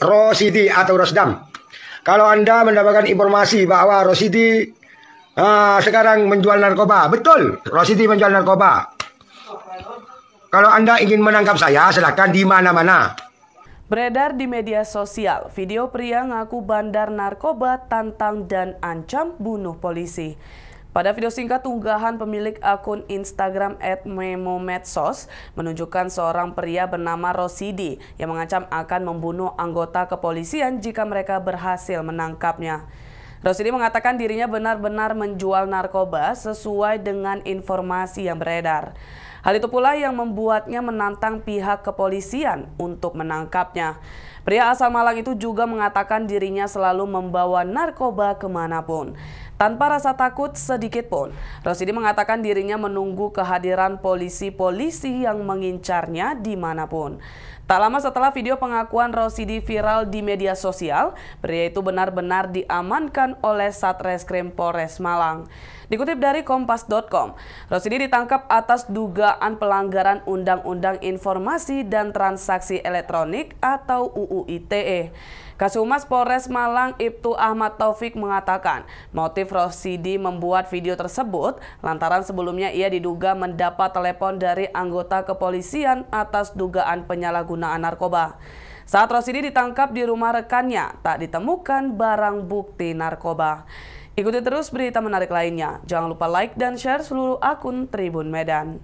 Rosidi atau Rosdam. Kalau Anda mendapatkan informasi bahwa Rosidi uh, sekarang menjual narkoba, betul, Rosidi menjual narkoba. Kalau Anda ingin menangkap saya, silahkan di mana-mana. Beredar di media sosial, video pria ngaku bandar narkoba tantang dan ancam bunuh polisi. Pada video singkat unggahan pemilik akun Instagram @memomedsos menunjukkan seorang pria bernama Rosidi yang mengancam akan membunuh anggota kepolisian jika mereka berhasil menangkapnya. Rosidi mengatakan dirinya benar-benar menjual narkoba sesuai dengan informasi yang beredar. Hal itu pula yang membuatnya menantang pihak kepolisian untuk menangkapnya. Pria asal Malang itu juga mengatakan dirinya selalu membawa narkoba kemanapun. Tanpa rasa takut sedikit pun, Rosidi mengatakan dirinya menunggu kehadiran polisi-polisi yang mengincarnya dimanapun. Tak lama setelah video pengakuan Rosidi viral di media sosial, pria itu benar-benar diamankan oleh Satreskrim Polres Malang. Dikutip dari Kompas.com, Rosidi ditangkap atas dugaan pelanggaran Undang-Undang Informasi dan Transaksi Elektronik atau UU UU ITE. Kasumas Polres Malang Ibtu Ahmad Taufik mengatakan motif Rosidi membuat video tersebut lantaran sebelumnya ia diduga mendapat telepon dari anggota kepolisian atas dugaan penyalahgunaan narkoba. Saat Rosidi ditangkap di rumah rekannya, tak ditemukan barang bukti narkoba. Ikuti terus berita menarik lainnya. Jangan lupa like dan share seluruh akun Tribun Medan.